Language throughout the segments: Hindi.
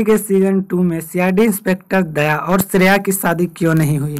के सीजन टू में सीआईडी इंस्पेक्टर दया और श्रेया की शादी क्यों नहीं हुई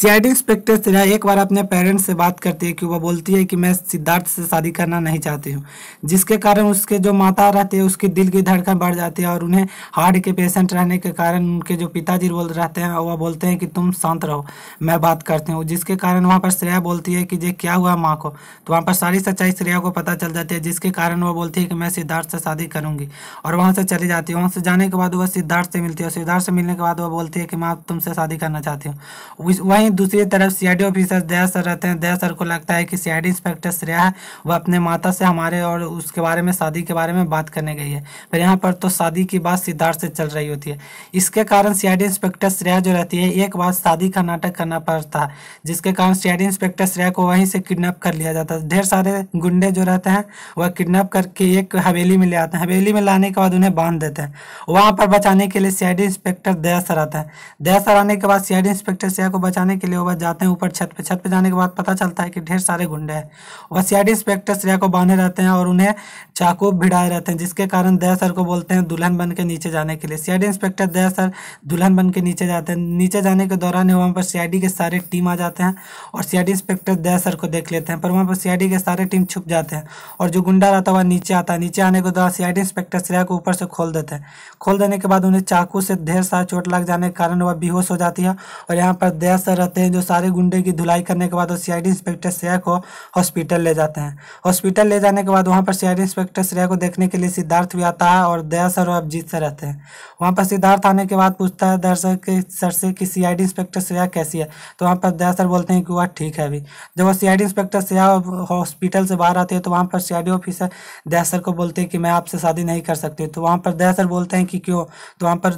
सीआईडी इंस्पेक्टर श्रेया एक बार अपने पेरेंट्स से बात करती है कि वह बोलती है कि मैं सिद्धार्थ से शादी करना नहीं चाहती हूँ जिसके कारण उसके जो माता रहती है उसकी दिल की धड़कन बढ़ जाती है और उन्हें हार्ट के पेशेंट रहने के कारण उनके जो पिताजी बोल रहते हैं वह बोलते हैं कि तुम शांत रहो मैं बात करती हूँ जिसके कारण वहाँ पर श्रेया बोलती है कि ये क्या हुआ माँ को तो वहाँ पर सारी सच्चाई श्रेया को पता चल जाती है जिसके कारण वह बोलती है कि मैं सिद्धार्थ से शादी करूँगी और वहाँ से चली जाती है वहाँ से जाने के बाद बाद वह सिद्धार्थ से मिलती है और सिद्धार्थ से मिलने के बाद वह बोलती है कि मैं तुमसे शादी करना चाहती हूँ वहीं दूसरी तरफ सीआईडी ऑफिसर दया सर रहते हैं दया सर को लगता है कि सीआईडी इंस्पेक्टर श्रेया है वह अपने माता से हमारे और उसके बारे में शादी के बारे में बात करने गई है पर यहाँ पर तो शादी की बात सिद्धार्थ से चल रही होती है इसके कारण सीआईडी इंस्पेक्टर श्रेया जो रहती है एक बार शादी का नाटक करना पड़ता है जिसके कारण सीआईडी इंस्पेक्टर श्रेया को वहीं से किडनेप कर लिया जाता है ढेर सारे गुंडे जो रहते हैं वह किडनेप करके एक हवेली में ले आते हैं हवेली में लाने के बाद उन्हें बांध देते हैं वहां पर पर बचाने के लिए सीआईडी इंस्पेक्टर दया सर आता है दया सर आने के बाद सीआईडी इंस्पेक्टर सिया को बचाने के लिए वह जाते हैं ऊपर छत पे छत पे जाने के बाद पता चलता है कि ढेर सारे गुंडे हैं वह सीआईडी इंस्पेक्टर सिया को बांधे रहते हैं और उन्हें चाकू भिड़ाए रहते हैं जिसके कारण दया सर को बोलते हैं दुल्हन बन के नीचे जाने के लिए सीआईडी इंस्पेक्टर दया सर दुल्हन बन के नीचे जाते हैं नीचे जाने के दौरान वहाँ पर सीआईडी के सारे टीम आ जाते हैं और सीआईडी इंस्पेक्टर दया सर को देख लेते हैं पर वहाँ पर सीआईडी के सारे टीम छुप जाते हैं और जो गुंडा रहता है वह नीचे आता है नीचे आने के दौरान सीआईडी इंस्पेक्टर सिया को ऊपर से खोल देते हैं खोल देने जाने के बाद उन्हें चाकू से ढेर सारा चोट लग जाने के कारण वह बेहोश हो जाती है और यहाँ पर दया सर रहते हैं जो सारे गुंडे की धुलाई करने के बाद वो सी इंस्पेक्टर श्रेया को हॉस्पिटल ले जाते हैं हॉस्पिटल ले जाने के बाद वहाँ पर सी इंस्पेक्टर श्रेया को देखने के लिए सिद्धार्थ भी आता है और दया सर और अभिजीत सर रहते हैं वहाँ पर सिद्धार्थ आने के बाद पूछता है दर्शक के सर से कि सी इंस्पेक्टर श्रेया कैसी है तो वहाँ पर दया सर बोलते हैं कि वह ठीक है अभी जब वो सी इंस्पेक्टर श्रेया हॉस्पिटल से बाहर आते हैं तो वहाँ पर सी ऑफिसर दया सर को बोलते हैं कि मैं आपसे शादी नहीं कर सकती तो वहाँ पर दया सर बोलते हैं कि क्यों तो वहाँ पर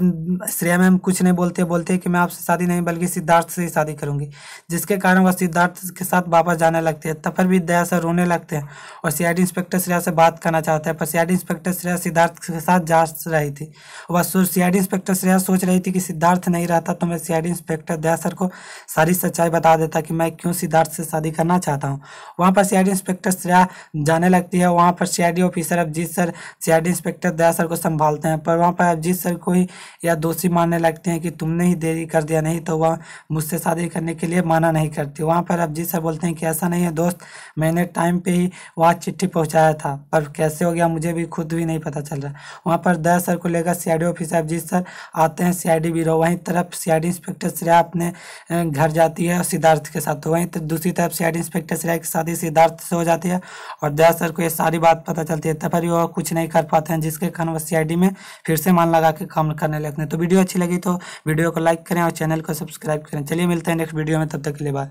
श्रेया मैम कुछ नहीं बोलते बोलते कि मैं आपसे शादी नहीं बल्कि सिद्धार्थ से ही शादी करूँगी जिसके कारण वह सिद्धार्थ के साथ वापस जाने लगते हैं तब फिर भी दया से रोने लगते हैं और सी इंस्पेक्टर श्रेया से बात करना चाहते हैं पर सी इंस्पेक्टर श्रेया सिद्धार्थ के साथ जा रही थी वह सी इंस्पेक्टर श्रेया सोच रही थी कि सिद्धार्थ नहीं रहता तो मैं सी इंस्पेक्टर दया सर को सारी सच्चाई बता देता कि मैं क्यों सिद्धार्थ से शादी करना चाहता हूँ वहाँ पर सी इंस्पेक्टर श्रेया जाने लगती है वहाँ पर सी ऑफिसर अब Abhijeet sir C inspector Daya sir को संभालते हैं पर वहाँ पर अब अभिजीत सर को ही या दोषी मानने लगते हैं कि तुमने ही देरी कर दिया नहीं तो वह मुझसे शादी करने के लिए माना नहीं करती वहाँ पर अफजीत सर बोलते हैं कि ऐसा नहीं है दोस्त मैंने टाइम पर ही वहाँ चिट्ठी पहुँचाया था पर कैसे हो गया मुझे भी खुद भी नहीं पता चल रहा वहाँ पर दया सर को लेकर सी ऑफिसर अभिजीत सर आते हैं सी ब्यूरो वहीं तरफ सी इंस्पेक्टर श्रेया अपने घर जाती है सिद्धार्थ के साथ वहीं दूसरी तरफ सी इंस्पेक्टर श्रेया के साथ ही सिद्धार्थ से हो जाती है और दया सर को ये सारी बात पता चलती है तब पर वह कुछ नहीं कर पाते हैं जिसके कारण वह सी में फिर से मान लगा लगा के काम करने लगते हैं तो वीडियो अच्छी लगी तो वीडियो को लाइक करें और चैनल को सब्सक्राइब करें चलिए मिलते हैं नेक्स्ट वीडियो में तब तक के लिए बाय